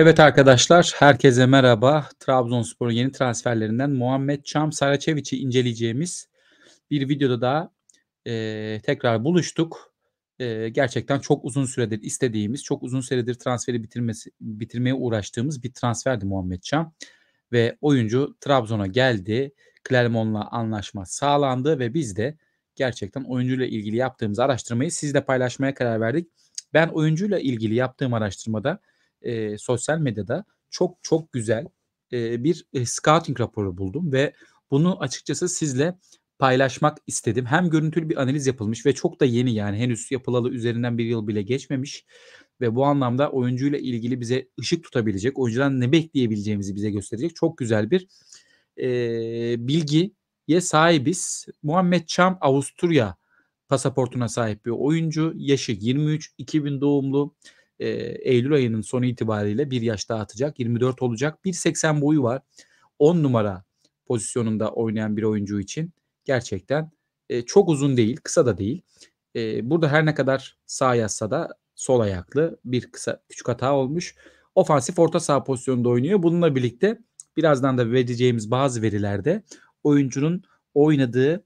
Evet arkadaşlar, herkese merhaba. Trabzonspor'un yeni transferlerinden Muhammed Çam Saraçeviç'i inceleyeceğimiz bir videoda da e, tekrar buluştuk. E, gerçekten çok uzun süredir istediğimiz, çok uzun süredir transferi bitirmesi, bitirmeye uğraştığımız bir transferdi Muhammed Çam. Ve oyuncu Trabzon'a geldi. Clermont'la anlaşma sağlandı ve biz de gerçekten oyuncuyla ilgili yaptığımız araştırmayı sizle paylaşmaya karar verdik. Ben oyuncuyla ilgili yaptığım araştırmada e, sosyal medyada çok çok güzel e, bir e, scouting raporu buldum ve bunu açıkçası sizle paylaşmak istedim. Hem görüntülü bir analiz yapılmış ve çok da yeni yani henüz yapılalı üzerinden bir yıl bile geçmemiş ve bu anlamda oyuncuyla ilgili bize ışık tutabilecek, oyuncudan ne bekleyebileceğimizi bize gösterecek çok güzel bir e, bilgiye sahibiz. Muhammed Çam Avusturya pasaportuna sahip bir oyuncu. Yaşı 23, 2000 doğumlu e, Eylül ayının sonu itibariyle bir yaş daha atacak. 24 olacak. 1.80 boyu var. 10 numara pozisyonunda oynayan bir oyuncu için gerçekten e, çok uzun değil, kısa da değil. E, burada her ne kadar sağ yazsa da sol ayaklı bir kısa küçük hata olmuş. Ofansif orta saha pozisyonunda oynuyor. Bununla birlikte birazdan da vereceğimiz bazı verilerde oyuncunun oynadığı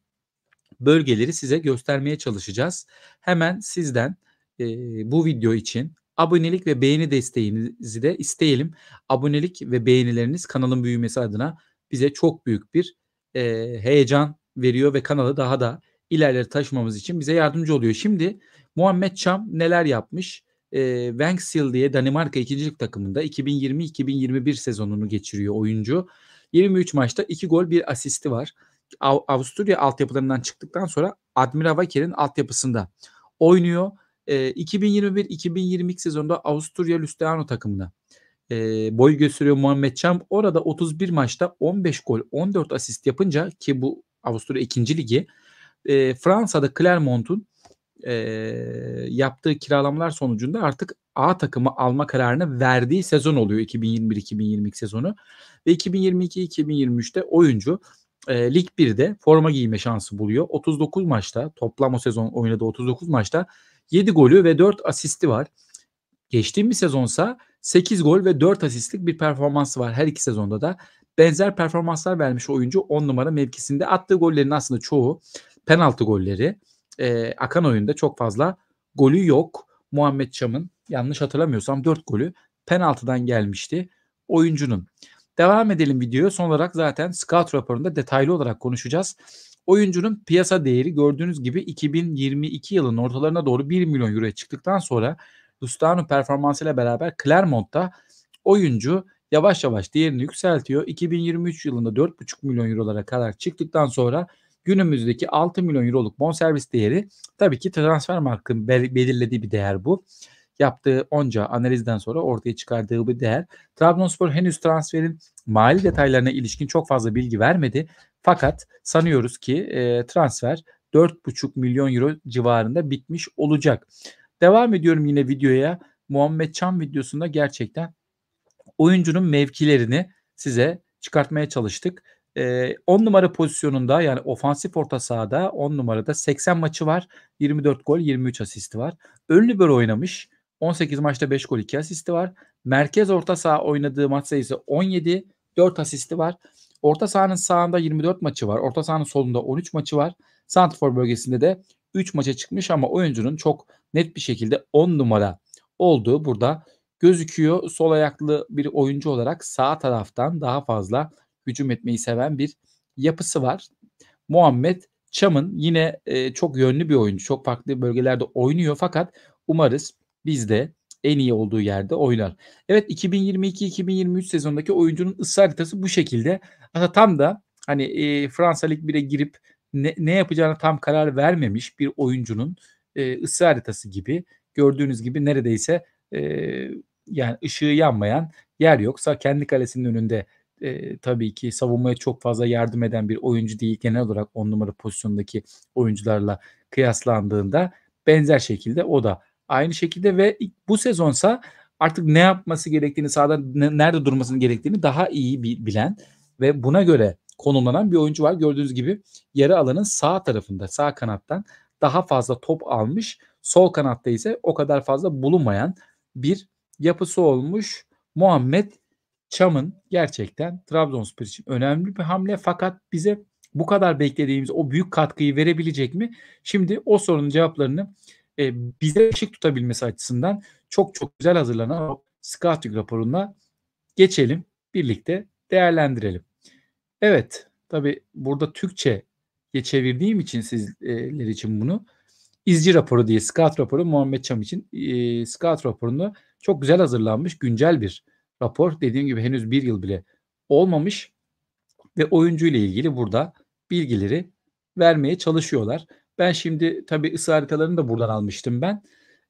bölgeleri size göstermeye çalışacağız. Hemen sizden e, bu video için Abonelik ve beğeni desteğinizi de isteyelim. Abonelik ve beğenileriniz kanalın büyümesi adına bize çok büyük bir e, heyecan veriyor ve kanalı daha da ilerlere taşımamız için bize yardımcı oluyor. Şimdi Muhammed Çam neler yapmış? E, Wengsil diye Danimarka ikincilik takımında 2020-2021 sezonunu geçiriyor oyuncu. 23 maçta 2 gol 1 asisti var. Av- Avusturya altyapılarından çıktıktan sonra Admira Vaker'in altyapısında oynuyor 2021-2022 sezonunda Avusturya Lüsteano takımına e, boy gösteriyor Muhammed Çam. Orada 31 maçta 15 gol 14 asist yapınca ki bu Avusturya 2. Ligi e, Fransa'da Clermont'un e, yaptığı kiralamalar sonucunda artık A takımı alma kararını verdiği sezon oluyor 2021-2022 sezonu. Ve 2022-2023'te oyuncu e, Lig 1'de forma giyme şansı buluyor. 39 maçta toplam o sezon oynadığı 39 maçta 7 golü ve 4 asisti var. Geçtiğimiz sezonsa 8 gol ve 4 asistlik bir performansı var her iki sezonda da. Benzer performanslar vermiş oyuncu 10 numara mevkisinde. Attığı gollerin aslında çoğu penaltı golleri. E, akan oyunda çok fazla golü yok. Muhammed Çam'ın yanlış hatırlamıyorsam 4 golü penaltıdan gelmişti oyuncunun. Devam edelim videoya. Son olarak zaten scout raporunda detaylı olarak konuşacağız. Oyuncunun piyasa değeri gördüğünüz gibi 2022 yılının ortalarına doğru 1 milyon euroya çıktıktan sonra Lustano performansıyla beraber Clermont'ta oyuncu yavaş yavaş değerini yükseltiyor. 2023 yılında 4,5 milyon eurolara kadar çıktıktan sonra günümüzdeki 6 milyon euroluk bonservis değeri tabii ki transfer markın belirlediği bir değer bu. Yaptığı onca analizden sonra ortaya çıkardığı bir değer. Trabzonspor henüz transferin mali detaylarına ilişkin çok fazla bilgi vermedi. Fakat sanıyoruz ki e, transfer 4,5 milyon euro civarında bitmiş olacak. Devam ediyorum yine videoya. Muhammed Çam videosunda gerçekten oyuncunun mevkilerini size çıkartmaya çalıştık. 10 e, numara pozisyonunda yani ofansif orta sahada 10 numarada 80 maçı var. 24 gol 23 asisti var. Ön libero oynamış. 18 maçta 5 gol 2 asisti var. Merkez orta saha oynadığı maç sayısı 17. 4 asisti var. Orta sahanın sağında 24 maçı var. Orta sahanın solunda 13 maçı var. Santrfor bölgesinde de 3 maça çıkmış ama oyuncunun çok net bir şekilde 10 numara olduğu burada gözüküyor. Sol ayaklı bir oyuncu olarak sağ taraftan daha fazla hücum etmeyi seven bir yapısı var. Muhammed Çam'ın yine e, çok yönlü bir oyuncu. Çok farklı bölgelerde oynuyor fakat umarız biz de en iyi olduğu yerde oynar. Evet 2022-2023 sezondaki oyuncunun ısı haritası bu şekilde. Hatta tam da hani e, Fransa Lig 1'e girip ne, ne yapacağına tam karar vermemiş bir oyuncunun e, ısı haritası gibi gördüğünüz gibi neredeyse e, yani ışığı yanmayan yer yoksa kendi kalesinin önünde e, tabii ki savunmaya çok fazla yardım eden bir oyuncu değil. Genel olarak on numara pozisyondaki oyuncularla kıyaslandığında benzer şekilde o da Aynı şekilde ve bu sezonsa artık ne yapması gerektiğini, sahada nerede durmasının gerektiğini daha iyi bilen ve buna göre konumlanan bir oyuncu var. Gördüğünüz gibi yarı alanın sağ tarafında, sağ kanattan daha fazla top almış. Sol kanatta ise o kadar fazla bulunmayan bir yapısı olmuş. Muhammed Çam'ın gerçekten Trabzonspor için önemli bir hamle fakat bize bu kadar beklediğimiz o büyük katkıyı verebilecek mi? Şimdi o sorunun cevaplarını e, bize ışık tutabilmesi açısından çok çok güzel hazırlanan o scouting raporuna geçelim. Birlikte değerlendirelim. Evet tabi burada Türkçe çevirdiğim için sizler için bunu izci raporu diye scout raporu Muhammed Çam için e, scout raporunda çok güzel hazırlanmış güncel bir rapor. Dediğim gibi henüz bir yıl bile olmamış ve oyuncu ile ilgili burada bilgileri vermeye çalışıyorlar. Ben şimdi tabii ısı haritalarını da buradan almıştım ben.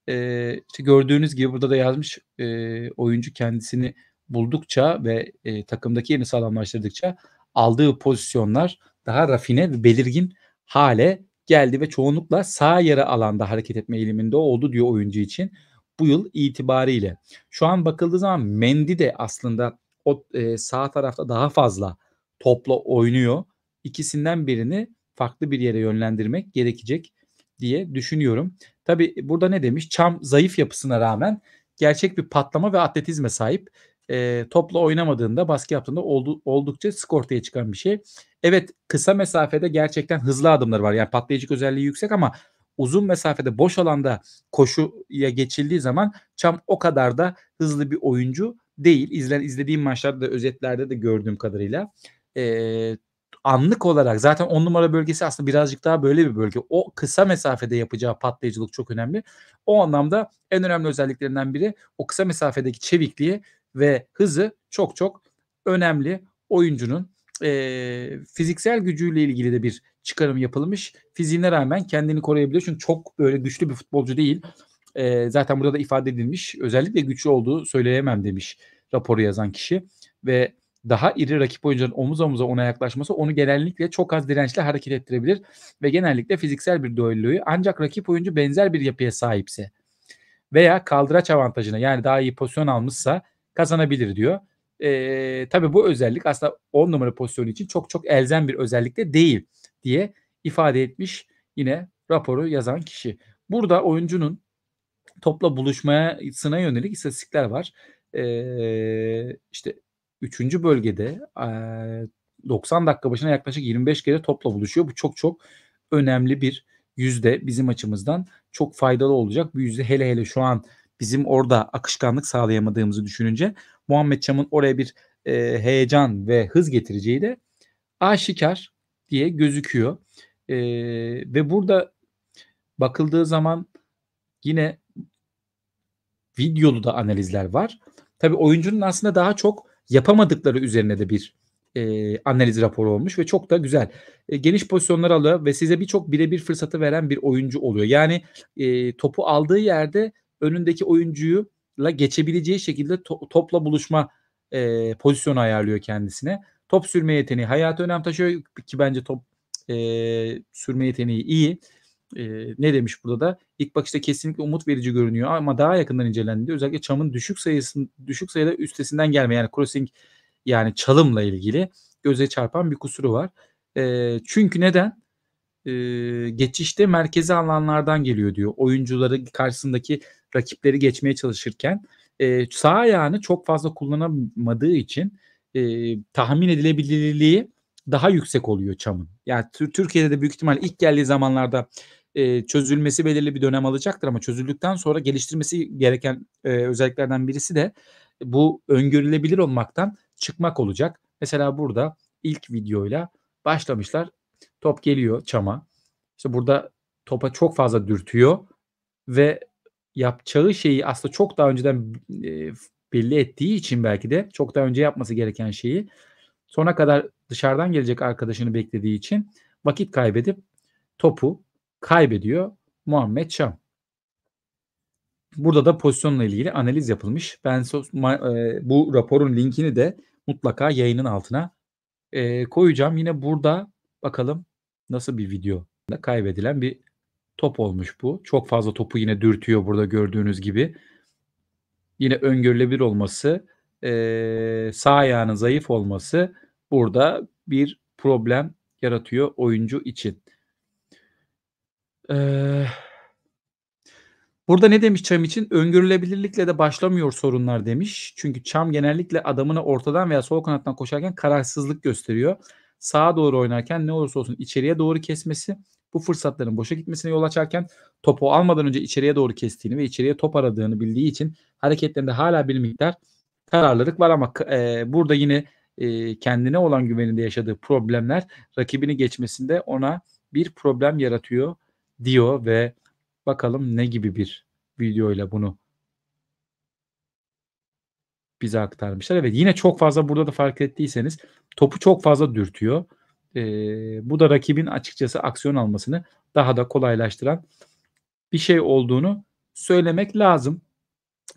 E, işte gördüğünüz gibi burada da yazmış e, oyuncu kendisini buldukça ve e, takımdaki yerini sağlamlaştırdıkça aldığı pozisyonlar daha rafine ve belirgin hale geldi ve çoğunlukla sağ yarı alanda hareket etme eğiliminde oldu diyor oyuncu için bu yıl itibariyle. Şu an bakıldığı zaman Mendy de aslında o e, sağ tarafta daha fazla topla oynuyor. İkisinden birini farklı bir yere yönlendirmek gerekecek diye düşünüyorum. Tabi burada ne demiş? Çam zayıf yapısına rağmen gerçek bir patlama ve atletizme sahip. E, topla oynamadığında, baskı yaptığında oldu, oldukça sık ortaya çıkan bir şey. Evet kısa mesafede gerçekten hızlı adımlar var. Yani patlayıcı özelliği yüksek ama uzun mesafede boş alanda koşuya geçildiği zaman Çam o kadar da hızlı bir oyuncu değil. İzlen, izlediğim maçlarda da özetlerde de gördüğüm kadarıyla. E, anlık olarak zaten on numara bölgesi aslında birazcık daha böyle bir bölge. O kısa mesafede yapacağı patlayıcılık çok önemli. O anlamda en önemli özelliklerinden biri o kısa mesafedeki çevikliği ve hızı çok çok önemli oyuncunun e, fiziksel gücüyle ilgili de bir çıkarım yapılmış. Fiziğine rağmen kendini koruyabiliyor. Çünkü çok böyle güçlü bir futbolcu değil. E, zaten burada da ifade edilmiş. Özellikle güçlü olduğu söyleyemem demiş raporu yazan kişi. Ve daha iri rakip oyuncunun omuz omuza ona yaklaşması onu genellikle çok az dirençle hareket ettirebilir ve genellikle fiziksel bir düelloyu ancak rakip oyuncu benzer bir yapıya sahipse veya kaldıraç avantajına yani daha iyi pozisyon almışsa kazanabilir diyor. Ee, tabii bu özellik aslında 10 numara pozisyonu için çok çok elzem bir özellik de değil diye ifade etmiş yine raporu yazan kişi. Burada oyuncunun topla buluşmaya sına yönelik istatistikler var. Ee, işte üçüncü bölgede 90 dakika başına yaklaşık 25 kere topla buluşuyor. Bu çok çok önemli bir yüzde bizim açımızdan çok faydalı olacak. Bu yüzde hele hele şu an bizim orada akışkanlık sağlayamadığımızı düşününce Muhammed Çam'ın oraya bir e, heyecan ve hız getireceği de aşikar diye gözüküyor. E, ve burada bakıldığı zaman yine videolu da analizler var. Tabi oyuncunun aslında daha çok yapamadıkları üzerine de bir e, analiz raporu olmuş ve çok da güzel. E, geniş pozisyonlar alıyor ve size birçok birebir fırsatı veren bir oyuncu oluyor. Yani e, topu aldığı yerde önündeki oyuncuyu la geçebileceği şekilde to- topla buluşma e, pozisyonu ayarlıyor kendisine. Top sürme yeteneği hayatı önem taşıyor ki bence top e, sürme yeteneği iyi. E, ne demiş burada da? ilk bakışta kesinlikle umut verici görünüyor ama daha yakından incelendi özellikle çamın düşük sayısının düşük sayıda üstesinden gelme yani crossing yani çalımla ilgili göze çarpan bir kusuru var. E, çünkü neden? E, geçişte merkezi alanlardan geliyor diyor. Oyuncuları karşısındaki rakipleri geçmeye çalışırken e, sağ ayağını çok fazla kullanamadığı için e, tahmin edilebilirliği daha yüksek oluyor Çam'ın. Yani Türkiye'de de büyük ihtimal ilk geldiği zamanlarda e, çözülmesi belirli bir dönem alacaktır ama çözüldükten sonra geliştirmesi gereken e, özelliklerden birisi de bu öngörülebilir olmaktan çıkmak olacak. Mesela burada ilk videoyla başlamışlar. Top geliyor çama. İşte burada topa çok fazla dürtüyor ve yapacağı şeyi aslında çok daha önceden e, belli ettiği için belki de çok daha önce yapması gereken şeyi sona kadar dışarıdan gelecek arkadaşını beklediği için vakit kaybedip topu kaybediyor Muhammed Çam. Burada da pozisyonla ilgili analiz yapılmış. Ben e, bu raporun linkini de mutlaka yayının altına e, koyacağım. Yine burada bakalım nasıl bir video kaybedilen bir top olmuş bu. Çok fazla topu yine dürtüyor burada gördüğünüz gibi. Yine öngörülebilir olması, e, sağ ayağının zayıf olması burada bir problem yaratıyor oyuncu için. Burada ne demiş Çam için? Öngörülebilirlikle de başlamıyor sorunlar demiş. Çünkü Çam genellikle adamını ortadan veya sol kanattan koşarken kararsızlık gösteriyor. Sağa doğru oynarken ne olursa olsun içeriye doğru kesmesi bu fırsatların boşa gitmesine yol açarken topu almadan önce içeriye doğru kestiğini ve içeriye top aradığını bildiği için hareketlerinde hala bir miktar kararlılık var ama e, burada yine e, kendine olan güveninde yaşadığı problemler rakibini geçmesinde ona bir problem yaratıyor diyor ve bakalım ne gibi bir videoyla bunu bize aktarmışlar. Evet yine çok fazla burada da fark ettiyseniz topu çok fazla dürtüyor. Ee, bu da rakibin açıkçası aksiyon almasını daha da kolaylaştıran bir şey olduğunu söylemek lazım.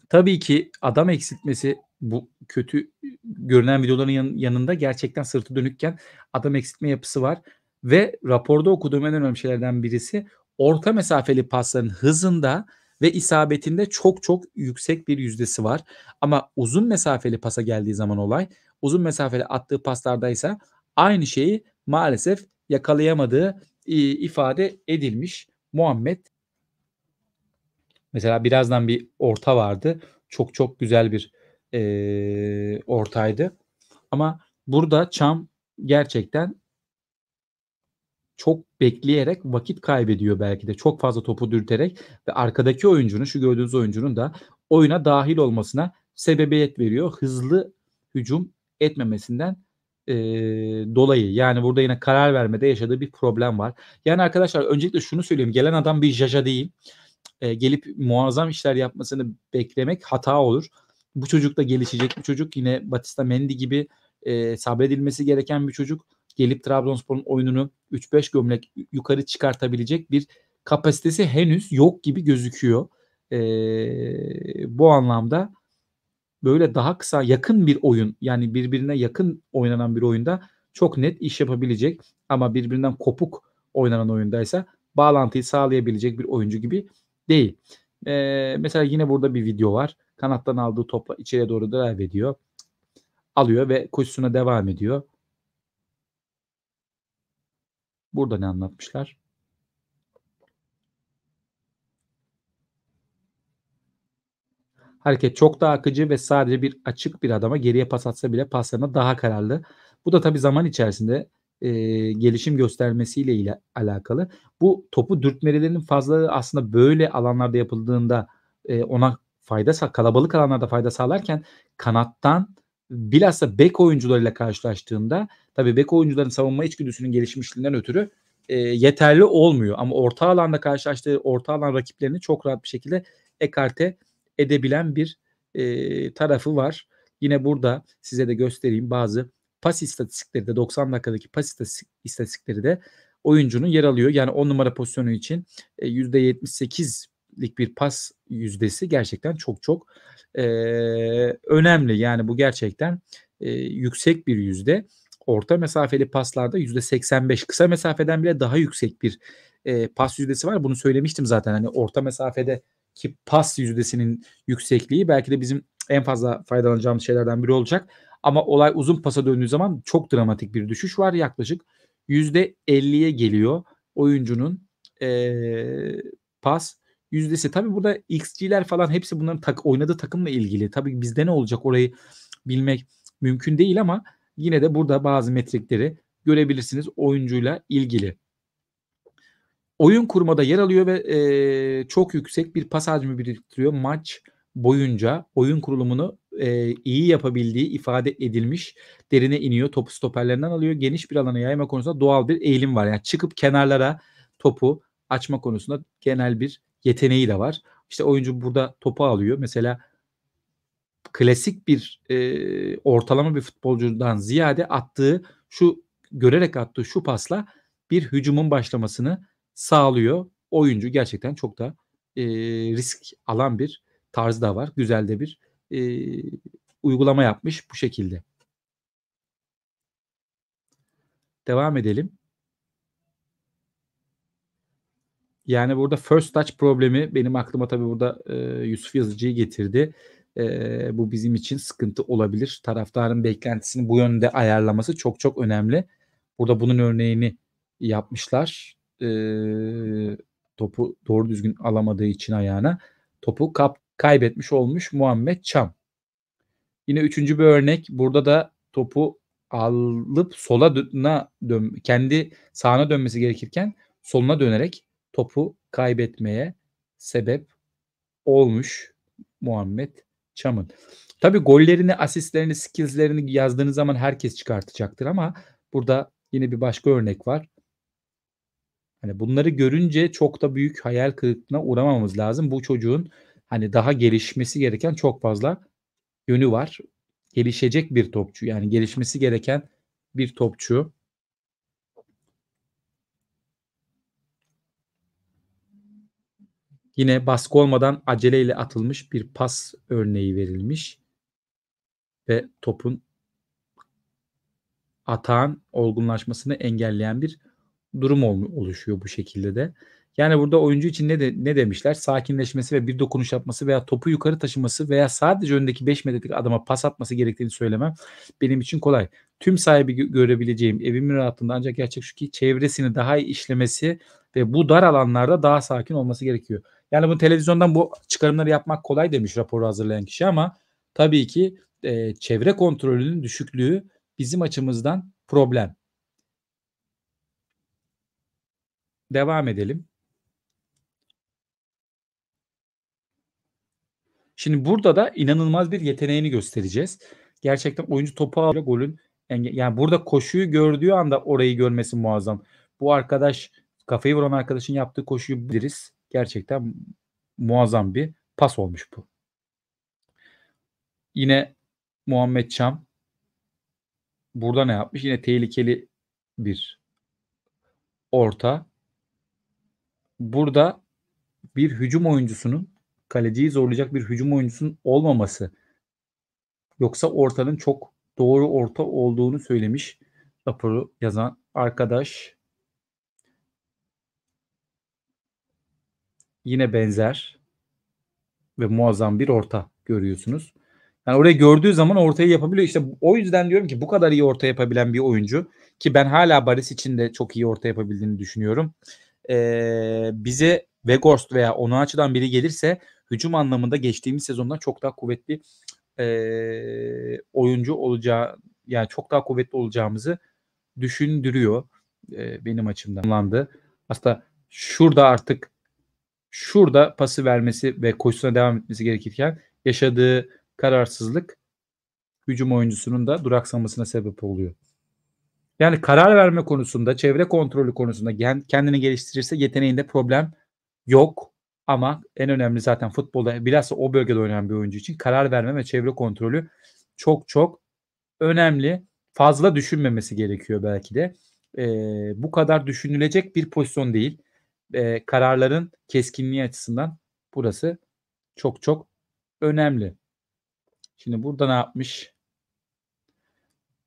Tabii ki adam eksiltmesi bu kötü görünen videoların yanında gerçekten sırtı dönükken adam eksiltme yapısı var. Ve raporda okuduğum en önemli şeylerden birisi orta mesafeli pasların hızında ve isabetinde çok çok yüksek bir yüzdesi var. Ama uzun mesafeli pasa geldiği zaman olay uzun mesafeli attığı paslardaysa aynı şeyi maalesef yakalayamadığı ifade edilmiş. Muhammed mesela birazdan bir orta vardı. Çok çok güzel bir e, ortaydı. Ama burada Çam gerçekten çok bekleyerek vakit kaybediyor belki de. Çok fazla topu dürterek ve arkadaki oyuncunun şu gördüğünüz oyuncunun da oyuna dahil olmasına sebebiyet veriyor. Hızlı hücum etmemesinden e, dolayı. Yani burada yine karar vermede yaşadığı bir problem var. Yani arkadaşlar öncelikle şunu söyleyeyim. Gelen adam bir jaja değil. E, gelip muazzam işler yapmasını beklemek hata olur. Bu çocuk da gelişecek bir çocuk. Yine Batista Mendy gibi e, sabredilmesi gereken bir çocuk gelip Trabzonspor'un oyununu 3-5 gömlek yukarı çıkartabilecek bir kapasitesi henüz yok gibi gözüküyor. E, bu anlamda böyle daha kısa yakın bir oyun yani birbirine yakın oynanan bir oyunda çok net iş yapabilecek ama birbirinden kopuk oynanan oyundaysa bağlantıyı sağlayabilecek bir oyuncu gibi değil. Ee, mesela yine burada bir video var. Kanattan aldığı topla içeriye doğru drive ediyor. Alıyor ve koşusuna devam ediyor. Burada ne anlatmışlar? Hareket çok daha akıcı ve sadece bir açık bir adama geriye pas atsa bile paslarına daha kararlı. Bu da tabii zaman içerisinde e, gelişim göstermesiyle ile alakalı. Bu topu dürtmelerinin fazla aslında böyle alanlarda yapıldığında e, ona fayda kalabalık alanlarda fayda sağlarken kanattan bilhassa bek oyuncularıyla karşılaştığında Tabii bek oyuncuların savunma içgüdüsünün gelişmişliğinden ötürü e, yeterli olmuyor. Ama orta alanda karşılaştığı orta alan rakiplerini çok rahat bir şekilde ekarte edebilen bir e, tarafı var. Yine burada size de göstereyim bazı pas istatistikleri de 90 dakikadaki pas istatistikleri de oyuncunun yer alıyor. Yani 10 numara pozisyonu için e, %78'lik bir pas yüzdesi gerçekten çok çok e, önemli. Yani bu gerçekten e, yüksek bir yüzde orta mesafeli paslarda %85 kısa mesafeden bile daha yüksek bir e, pas yüzdesi var. Bunu söylemiştim zaten hani orta mesafede ki pas yüzdesinin yüksekliği belki de bizim en fazla faydalanacağımız şeylerden biri olacak. Ama olay uzun pasa döndüğü zaman çok dramatik bir düşüş var. Yaklaşık %50'ye geliyor oyuncunun e, pas yüzdesi. Tabii burada XG'ler falan hepsi bunların tak, oynadığı takımla ilgili. Tabii bizde ne olacak orayı bilmek mümkün değil ama Yine de burada bazı metrikleri görebilirsiniz oyuncuyla ilgili. Oyun kurmada yer alıyor ve e, çok yüksek bir pas hacmi biriktiriyor. Maç boyunca oyun kurulumunu e, iyi yapabildiği ifade edilmiş. Derine iniyor, topu stoperlerinden alıyor. Geniş bir alana yayma konusunda doğal bir eğilim var. Yani çıkıp kenarlara topu açma konusunda genel bir yeteneği de var. İşte oyuncu burada topu alıyor. Mesela klasik bir e, ortalama bir futbolcudan ziyade attığı şu görerek attığı şu pasla bir hücumun başlamasını sağlıyor. Oyuncu gerçekten çok da e, risk alan bir tarz da var. Güzel de bir e, uygulama yapmış bu şekilde. Devam edelim. Yani burada first touch problemi benim aklıma tabii burada e, Yusuf Yazıcı'yı getirdi. E, bu bizim için sıkıntı olabilir. Taraftarın beklentisini bu yönde ayarlaması çok çok önemli. Burada bunun örneğini yapmışlar. E, topu doğru düzgün alamadığı için ayağına topu kap kaybetmiş olmuş Muhammed Çam. Yine üçüncü bir örnek. Burada da topu alıp sola dön kendi sağına dönmesi gerekirken soluna dönerek topu kaybetmeye sebep olmuş Muhammed Çamın. Tabii gollerini, asistlerini, skillslerini yazdığınız zaman herkes çıkartacaktır ama burada yine bir başka örnek var. Hani bunları görünce çok da büyük hayal kırıklığına uğramamız lazım. Bu çocuğun hani daha gelişmesi gereken çok fazla yönü var. Gelişecek bir topçu yani gelişmesi gereken bir topçu. Yine baskı olmadan aceleyle atılmış bir pas örneği verilmiş ve topun atağın olgunlaşmasını engelleyen bir durum oluşuyor bu şekilde de. Yani burada oyuncu için ne, de, ne demişler? Sakinleşmesi ve bir dokunuş yapması veya topu yukarı taşıması veya sadece öndeki 5 metrelik adama pas atması gerektiğini söylemem benim için kolay. Tüm sahibi görebileceğim evimin rahatlığında ancak gerçek şu ki çevresini daha iyi işlemesi ve bu dar alanlarda daha sakin olması gerekiyor. Yani bu televizyondan bu çıkarımları yapmak kolay demiş raporu hazırlayan kişi ama tabii ki e, çevre kontrolünün düşüklüğü bizim açımızdan problem. Devam edelim. Şimdi burada da inanılmaz bir yeteneğini göstereceğiz. Gerçekten oyuncu topu alıyor golün yani burada koşuyu gördüğü anda orayı görmesi muazzam. Bu arkadaş kafayı vuran arkadaşın yaptığı koşuyu biliriz. Gerçekten muazzam bir pas olmuş bu. Yine Muhammed Çam burada ne yapmış? Yine tehlikeli bir orta. Burada bir hücum oyuncusunun kaleciyi zorlayacak bir hücum oyuncusunun olmaması yoksa ortanın çok doğru orta olduğunu söylemiş raporu yazan arkadaş yine benzer ve muazzam bir orta görüyorsunuz. Yani orayı gördüğü zaman ortayı yapabiliyor. İşte o yüzden diyorum ki bu kadar iyi orta yapabilen bir oyuncu ki ben hala Baris için de çok iyi orta yapabildiğini düşünüyorum. Ee, bize Weghorst veya onun açıdan biri gelirse hücum anlamında geçtiğimiz sezondan çok daha kuvvetli e, oyuncu olacağı yani çok daha kuvvetli olacağımızı düşündürüyor e, benim açımdan. Aslında şurada artık şurada pası vermesi ve koşusuna devam etmesi gerekirken yaşadığı kararsızlık hücum oyuncusunun da duraksamasına sebep oluyor. Yani karar verme konusunda, çevre kontrolü konusunda kendini geliştirirse yeteneğinde problem yok. Ama en önemli zaten futbolda bilhassa o bölgede oynayan bir oyuncu için karar verme ve çevre kontrolü çok çok önemli. Fazla düşünmemesi gerekiyor belki de. Ee, bu kadar düşünülecek bir pozisyon değil e, kararların keskinliği açısından burası çok çok önemli. Şimdi burada ne yapmış?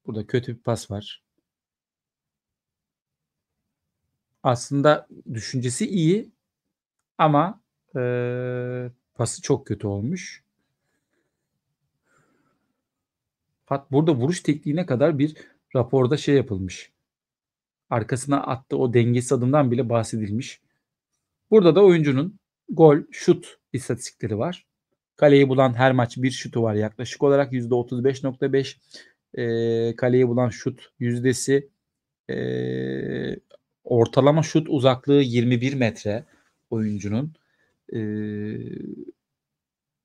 Burada kötü bir pas var. Aslında düşüncesi iyi ama e, pası çok kötü olmuş. Hat burada vuruş tekniğine kadar bir raporda şey yapılmış. Arkasına attı o dengesiz adımdan bile bahsedilmiş. Burada da oyuncunun gol, şut istatistikleri var. Kaleyi bulan her maç bir şutu var yaklaşık olarak %35.5. E, kaleyi bulan şut yüzdesi e, ortalama şut uzaklığı 21 metre oyuncunun. E,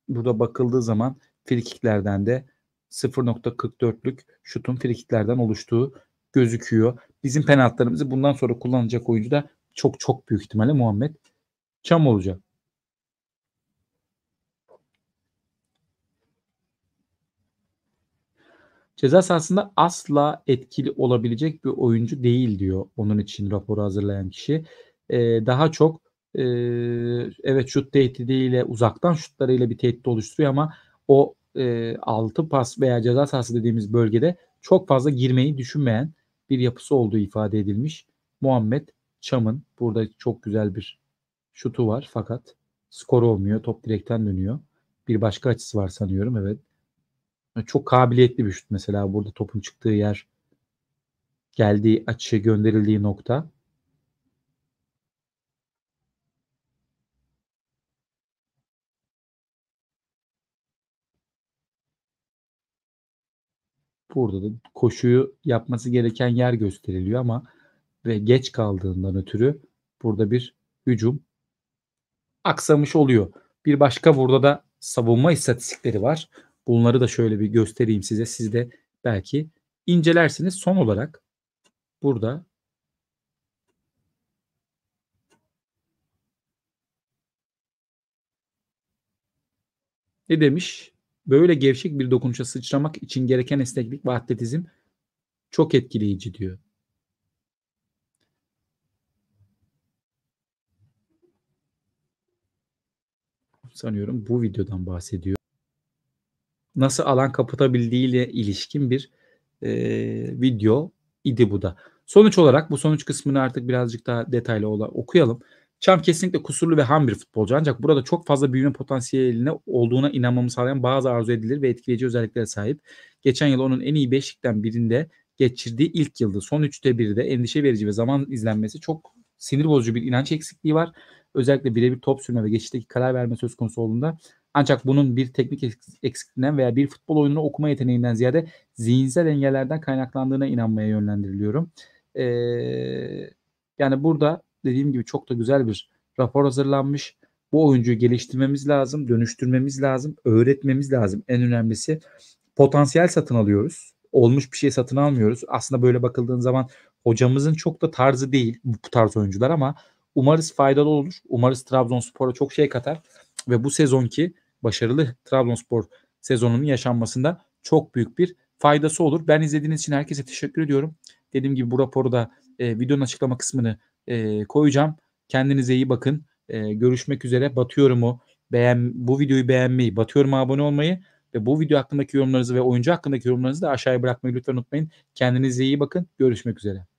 burada bakıldığı zaman frikiklerden de 0.44'lük şutun frikiklerden oluştuğu gözüküyor. Bizim penaltılarımızı bundan sonra kullanacak oyuncu da çok çok büyük ihtimalle Muhammed Çam olacak. Ceza sahasında asla etkili olabilecek bir oyuncu değil diyor onun için raporu hazırlayan kişi. Ee, daha çok e, evet şut tehdidiyle uzaktan şutlarıyla bir tehdit oluşturuyor ama o e, 6 pas veya ceza sahası dediğimiz bölgede çok fazla girmeyi düşünmeyen bir yapısı olduğu ifade edilmiş. Muhammed Çam'ın burada çok güzel bir şutu var fakat skor olmuyor. Top direkten dönüyor. Bir başka açısı var sanıyorum evet. Çok kabiliyetli bir şut mesela burada topun çıktığı yer geldiği açı gönderildiği nokta. Burada da koşuyu yapması gereken yer gösteriliyor ama ve geç kaldığından ötürü burada bir hücum aksamış oluyor. Bir başka burada da savunma istatistikleri var. Bunları da şöyle bir göstereyim size. Siz de belki incelersiniz. Son olarak burada ne demiş? Böyle gevşek bir dokunuşa sıçramak için gereken esneklik ve atletizm çok etkileyici diyor. sanıyorum bu videodan bahsediyor. Nasıl alan kapatabildiği ile ilişkin bir e, video idi bu da. Sonuç olarak bu sonuç kısmını artık birazcık daha detaylı okuyalım. Çam kesinlikle kusurlu ve ham bir futbolcu ancak burada çok fazla büyüme potansiyeline olduğuna inanmamı sağlayan bazı arzu edilir ve etkileyici özelliklere sahip. Geçen yıl onun en iyi beşlikten birinde geçirdiği ilk yıldı. Son üçte biri de endişe verici ve zaman izlenmesi çok sinir bozucu bir inanç eksikliği var. Özellikle birebir top sürme ve geçişteki karar verme söz konusu olduğunda ancak bunun bir teknik eksikliğinden veya bir futbol oyununu okuma yeteneğinden ziyade zihinsel engellerden kaynaklandığına inanmaya yönlendiriliyorum. Ee, yani burada dediğim gibi çok da güzel bir rapor hazırlanmış. Bu oyuncuyu geliştirmemiz lazım, dönüştürmemiz lazım, öğretmemiz lazım. En önemlisi potansiyel satın alıyoruz. Olmuş bir şey satın almıyoruz. Aslında böyle bakıldığın zaman hocamızın çok da tarzı değil bu tarz oyuncular ama umarız faydalı olur. Umarız Trabzonspor'a çok şey katar ve bu sezonki başarılı Trabzonspor sezonunun yaşanmasında çok büyük bir faydası olur. Ben izlediğiniz için herkese teşekkür ediyorum. Dediğim gibi bu raporu da e, videonun açıklama kısmını e, koyacağım. Kendinize iyi bakın. E, görüşmek üzere. Batıyorum'u beğen, bu videoyu beğenmeyi, Batıyorum abone olmayı ve bu video hakkındaki yorumlarınızı ve oyuncu hakkındaki yorumlarınızı da aşağıya bırakmayı lütfen unutmayın. Kendinize iyi bakın. Görüşmek üzere.